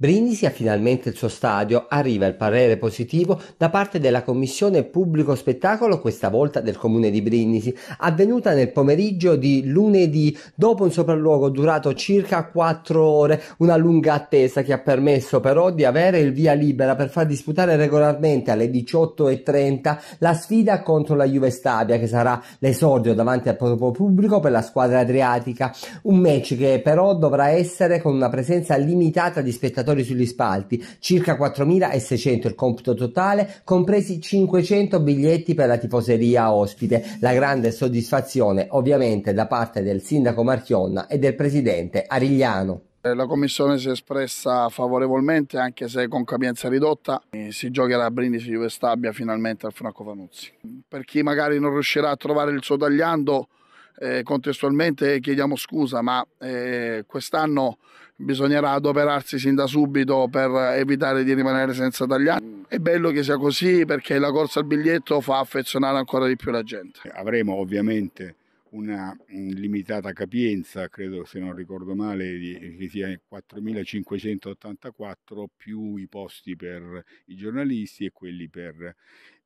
Brindisi ha finalmente il suo stadio, arriva il parere positivo da parte della Commissione Pubblico Spettacolo, questa volta del Comune di Brindisi, avvenuta nel pomeriggio di lunedì dopo un sopralluogo durato circa 4 ore, una lunga attesa che ha permesso però di avere il via libera per far disputare regolarmente alle 18.30 la sfida contro la Juve Stabia che sarà l'esordio davanti al proprio pubblico per la squadra adriatica, un match che però dovrà essere con una presenza limitata di spettatori lavoratori sugli spalti, circa 4.600 il computo totale, compresi 500 biglietti per la tifoseria ospite. La grande soddisfazione ovviamente da parte del sindaco Marchionna e del presidente Arigliano. Eh, la commissione si è espressa favorevolmente anche se con capienza ridotta eh, si giocherà a Brindisi Vestabbia finalmente al Franco Fanuzzi. Per chi magari non riuscirà a trovare il suo tagliando eh, contestualmente chiediamo scusa, ma eh, quest'anno bisognerà adoperarsi sin da subito per evitare di rimanere senza tagliare. È bello che sia così perché la corsa al biglietto fa affezionare ancora di più la gente. Avremo ovviamente una mm, limitata capienza, credo se non ricordo male, che sia 4.584 più i posti per i giornalisti e quelli per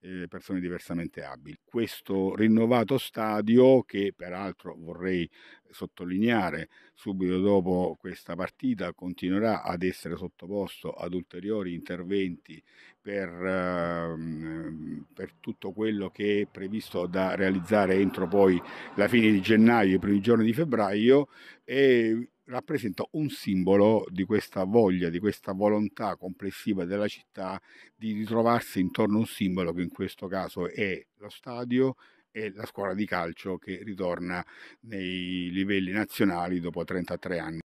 eh, persone diversamente abili. Questo rinnovato stadio, che peraltro vorrei sottolineare subito dopo questa partita, continuerà ad essere sottoposto ad ulteriori interventi per eh, per tutto quello che è previsto da realizzare entro poi la fine di gennaio, i primi giorni di febbraio e rappresenta un simbolo di questa voglia, di questa volontà complessiva della città di ritrovarsi intorno a un simbolo che in questo caso è lo stadio e la scuola di calcio che ritorna nei livelli nazionali dopo 33 anni.